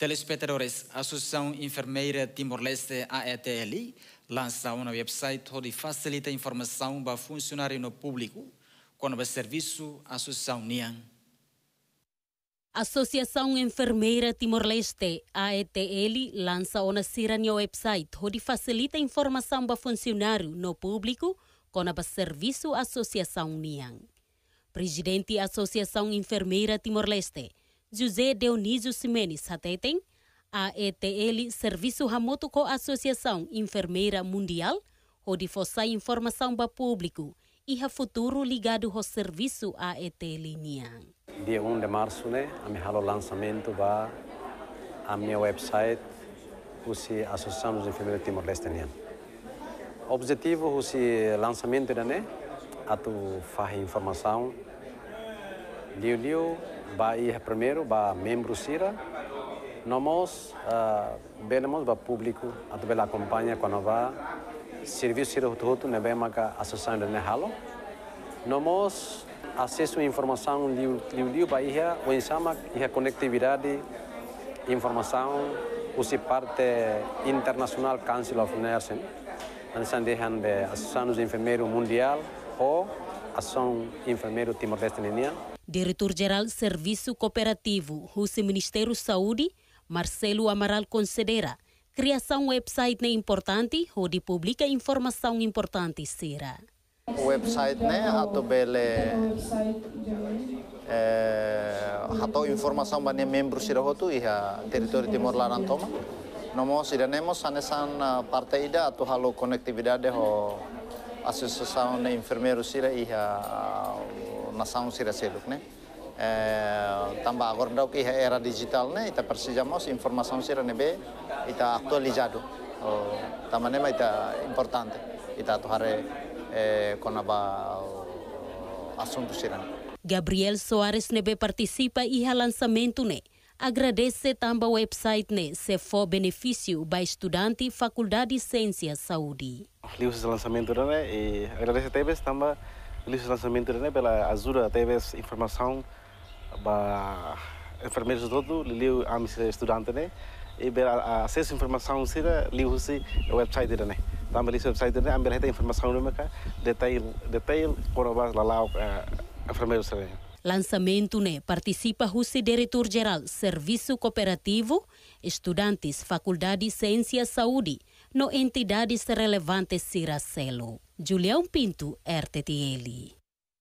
telespectadores, a Associação Enfermeira Timor-Leste, AETLI, lança um website onde facilita informação para funcionários no público quando o serviço Associação NIAN. Associação Enfermeira Timor-Leste, AETL, lança uma sirania website onde facilita informação para funcionário no público com o serviço Associação NIAN. Presidente Associação Enfermeira Timor-Leste, José Dionísio Simenes Satetem, a ETL Serviço Ramoto com Associação Enfermeira Mundial, onde força informação para o público e a futuro ligado ao serviço a ETL Niang. Dia 1 de março, né, a minha lançamento vai a minha website, a Associação dos Enfermeiros Timor-Leste Nian. Né. O objetivo é o lançamento, né, a tu faz informação, liu-liu, ba ir primeiro ba membro sira nós uh, ah, venemos ba público atbela acompanha quando ba serviço sira hutu ne bema ka associação de nehalo, nós acesso a informação liu liu ba ia o insama ia conectividade informação usi parte internacional Council of Nursing dan sandehan be associação enfermeiro enfermeiros mundial ou ação enfermeiro timor-leste Diretor-geral Serviço Cooperativo, Rússia Ministério Saúde, Marcelo Amaral considera criação website é importante, onde publica informação importante, será. O website né, atau bele eh, atau informação para membros sira o iha território Timor Laran toma. Nomo sira nemo sanesan eh, parte da atau halo conectividade ho associação de enfermeiros sira a nação siraceluk, né? É, eh, também agora da que era digital, né? Ita precisamos informação sira nebe, está atualizado. Oh, também é ita importante. Ita tu hare eh, conaba oh, assunto sira. Gabriel Soares nebe participa e lançamento né? agradece também o website né, se for benefício para estudante Faculdade de Ciências Saúde. Livros de lançamento né, e agradece também eles lançamento né pela Azura TVS informação para enfermeiros todo liu a missa estudante né e para acesso informação sira liu se website né também esse website né ambas heta informação né maka detail detail lá lá eh, enfermeiros né Lançamento né participa o Diretor Geral Serviço Cooperativo, Estudantes, Faculdade Ciência Saúde, no entidades relevantes Ciracelo. Julião Pinto, RTTL.